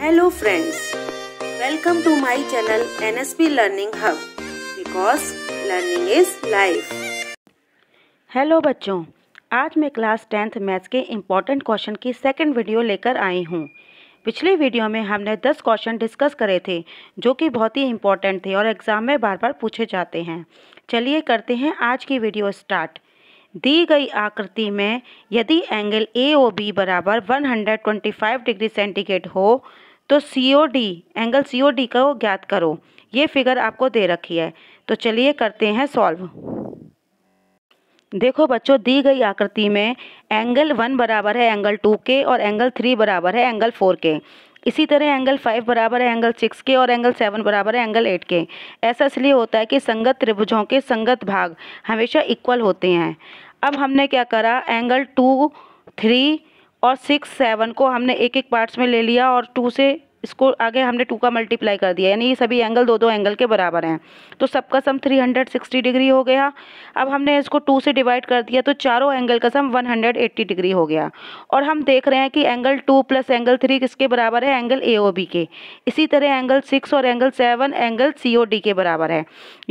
hello friends welcome to my channel NSP learning hub because learning is life hello बच्चों आज मैं class tenth maths के important question की second video लेकर आई हूँ पिछले वीडियो में हमने 10 क्वेश्चन डिस्कस करे थे जो कि बहुत ही इम्पॉर्टेंट थे और एग्ज़ाम में बार बार पूछे जाते हैं चलिए करते हैं आज की वीडियो स्टार्ट दी गई आकृति में यदि एंगल ए ओ बी बराबर 125 डिग्री सेंटीग्रेड हो तो C O D angle C O D को ज्ञात करो ये फिगर आपको दे रखी है तो चलिए करते हैं सॉल्व देखो बच्चों दी गई आकृति में एंगल वन बराबर है एंगल टू के और एंगल थ्री बराबर है एंगल फोर के इसी तरह एंगल फाइव बराबर है एंगल सिक्स के और एंगल सेवन बराबर है एंगल एट के ऐसा इसलिए होता है कि संगत त्रिभुजों के संगत भाग हमेशा इक्वल होते हैं अब हमने क्या करा एंगल टू थ्री और सिक्स सेवन को हमने एक एक पार्ट्स में ले लिया और टू से इसको आगे हमने टू का मल्टीप्लाई कर दिया यानी ये सभी एंगल दो दो एंगल के बराबर हैं तो सबका सम 360 डिग्री हो गया अब हमने इसको टू से डिवाइड कर दिया तो चारों एंगल का सम 180 डिग्री हो गया और हम देख रहे हैं कि angle two plus angle three किसके बराबर है एंगल ए ओ बी के इसी तरह एंगल सिक्स और angle seven angle C O D के बराबर है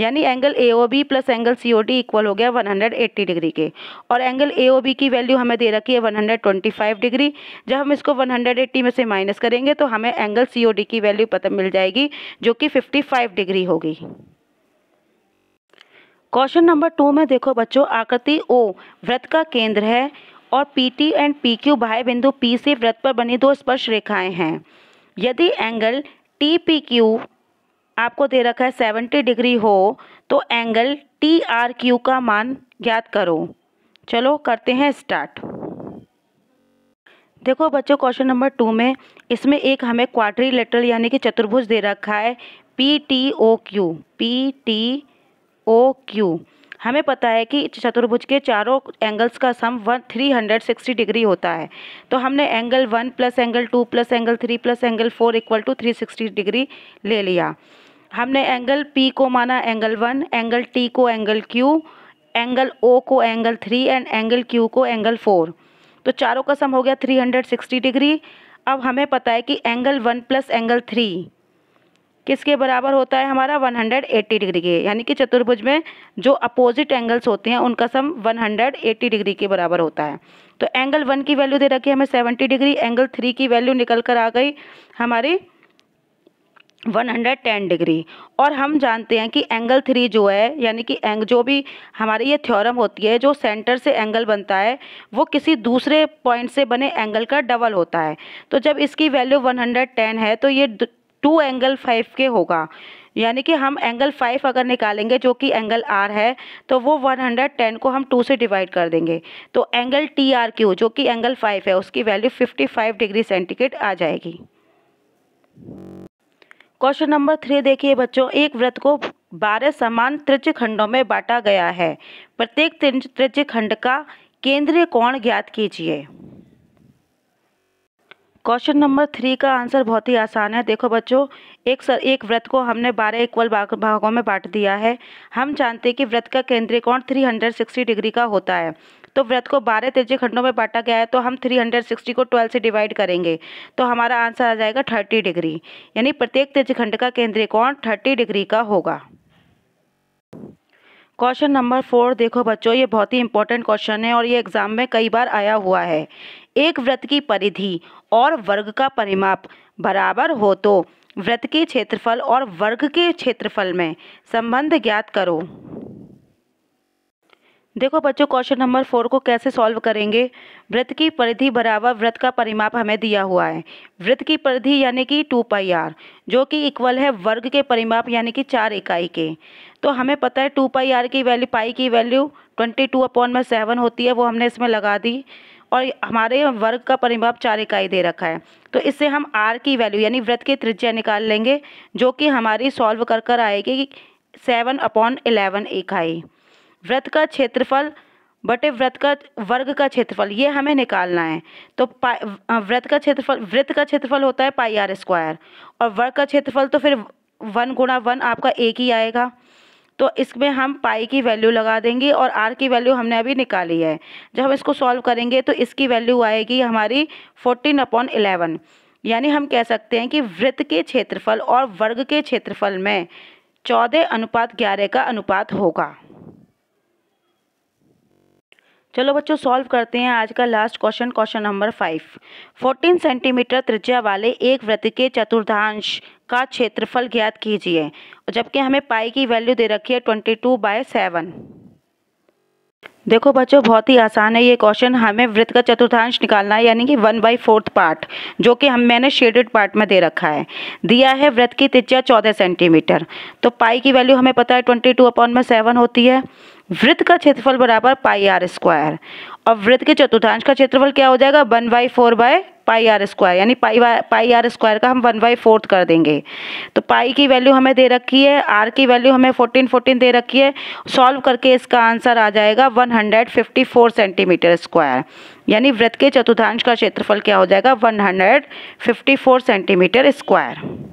यानी angle A O B plus angle C O D equal हो गया वन हंड्रेड एट्टी डिग्री के और एंगल ए ओ बी की वैल्यू हमें दे रखी है one hundred twenty five degree जब हम इसको वन हंड्रेड एट्टी में से माइनस करेंगे तो हमें एंगल टोटल सीओडी की वैल्यू पता मिल जाएगी जो कि 55 डिग्री होगी क्वेश्चन नंबर टू में देखो बच्चों आकृति ओ व्रत का केंद्र है और P T and P Q बाह्य बिंदु पी से व्रत पर बनी दो स्पर्श रेखाएं हैं यदि एंगल टी पी क्यू आपको दे रखा है सेवेंटी डिग्री हो तो एंगल टी आर क्यू का मान ज्ञात करो चलो करते हैं स्टार्ट देखो बच्चों क्वेश्चन नंबर टू में इसमें एक हमें क्वार्टरी लेटर यानी कि चतुर्भुज दे रखा है P T O Q P T O Q हमें पता है कि चतुर्भुज के चारों एंगल्स का sum one three hundred sixty degree होता है तो हमने angle one plus angle two plus angle three plus angle four equal to three sixty degree ले लिया हमने एंगल पी को माना एंगल वन एंगल टी को एंगल क्यू एंगल ओ को angle three and angle Q को angle four तो चारों का सम हो गया थ्री हंड्रेड सिक्सटी डिग्री अब हमें पता है कि angle one plus angle three किसके बराबर होता है हमारा 180 डिग्री के यानी कि चतुर्भुज में जो अपोजिट एंगल्स होते हैं उनका सम 180 डिग्री के बराबर होता है तो एंगल वन की वैल्यू दे रखी है हमें 70 डिग्री एंगल थ्री की वैल्यू निकल कर आ गई हमारी 110 डिग्री और हम जानते हैं कि एंगल थ्री जो है यानी कि एंग जो भी हमारी ये थ्योरम होती है जो सेंटर से एंगल बनता है वो किसी दूसरे पॉइंट से बने एंगल का डबल होता है तो जब इसकी वैल्यू 110 है तो ये टू एंगल फाइव के होगा यानी कि हम एंगल फाइव अगर निकालेंगे जो कि एंगल आर है तो वो वन हंड्रेड टेन को हम टू से डिवाइड कर देंगे तो एंगल टी आर क्यू जो कि एंगल फाइव है उसकी value fifty five degree centigrade आ जाएगी क्वेश्चन नंबर थ्री देखिए बच्चों एक व्रत को बारह समान त्रिज खंडों में बांटा गया है प्रत्येक त्रिज खंड का केंद्रीय कोण ज्ञात कीजिए क्वेश्चन नंबर थ्री का आंसर बहुत ही आसान है देखो बच्चों एक सर एक व्रत को हमने बारह इक्वल भागों में बांट दिया है हम जानते हैं कि व्रत का केंद्रीय कोण 360 डिग्री का होता है तो व्रत को बारह तिरछे खंडों में बांटा गया है तो हम थ्री हंड्रेड सिक्सटी को ट्वेल्व से डिवाइड करेंगे तो हमारा आंसर आ जाएगा थर्टी डिग्री यानी प्रत्येक तिरछखंड का केंद्रीय कोण थर्टी डिग्री का होगा क्वेश्चन नंबर फोर देखो बच्चों ये बहुत ही इंपॉर्टेंट क्वेश्चन है और ये एग्जाम में कई बार आया हुआ है एक व्रत की परिधि और वर्ग का परिमाप बराबर हो तो व्रत के क्षेत्रफल और वर्ग के क्षेत्रफल में संबंध ज्ञात करो देखो बच्चों क्वेश्चन नंबर फोर को कैसे सॉल्व करेंगे व्रत की परिधि बराबर व्रत का परिमाप हमें दिया हुआ है व्रत की परिधि यानी कि टू पाई आर जो कि इक्वल है वर्ग के परिमाप यानी कि चार इकाई के तो हमें पता है टू पाई आर की वैल्यू पाई की वैल्यू ट्वेंटी टू अपॉन में सेवन होती है वो हमने इसमें लगा दी और हमारे वर्ग का परिमाप चार इकाई दे रखा है तो इससे हम आर की वैल्यू यानी व्रत की त्रिज्या निकाल लेंगे जो कि हमारी सॉल्व कर कर आएगी सेवन अपॉन इलेवन इकाई व्रत का क्षेत्रफल बटे व्रत का वर्ग का क्षेत्रफल ये हमें निकालना है तो व्रत का क्षेत्रफल व्रत का क्षेत्रफल होता है पाई आर स्क्वायर और वर्ग का क्षेत्रफल तो फिर वन गुणा वन आपका एक ही आएगा तो इसमें हम पाई की वैल्यू लगा देंगे और आर की वैल्यू हमने अभी निकाली है जब हम इसको सॉल्व करेंगे तो इसकी वैल्यू आएगी हमारी फोर्टीन अपॉन इलेवन यानी हम कह सकते हैं कि वृत्त के क्षेत्रफल और वर्ग के क्षेत्रफल में चौदह अनुपात ग्यारह का अनुपात होगा चलो बच्चों सॉल्व करते हैं आज का last question question number five fourteen centimetre त्रिज्या वाले एक वृत्त के चतुर्थांश का क्षेत्रफल ज्ञात कीजिए जबकि हमें पाई की वैल्यू दे रखी है ट्वेंटी टू बाय सेवन देखो बच्चों बहुत ही आसान है ये क्वेश्चन हमें वृत्त का चतुर्थांश निकालना है यानी कि वन बाई फोर्थ पार्ट जो कि हम मैंने शेडेड पार्ट में दे रखा है दिया है वृत्त की त्रिज्या चौदह सेंटीमीटर तो पाई की वैल्यू हमें पता है ट्वेंटी टू अपॉन में सेवन होती है वृत्त का क्षेत्रफल बराबर पाई आर स्क्वायर और वृत्त के चतुर्थांश का क्षेत्रफल क्या हो जाएगा one by four by pi R square यानी पाई पाई आर स्क्वायर का हम वन बाई फोर्थ कर देंगे तो पाई की वैल्यू हमें दे रखी है आर की वैल्यू हमें फोर्टीन फोर्टीन दे रखी है सॉल्व करके इसका आंसर आ जाएगा one hundred fifty four centimetre square यानी वृत्त के चतुर्थांश का क्षेत्रफल क्या हो जाएगा one hundred fifty four centimetre square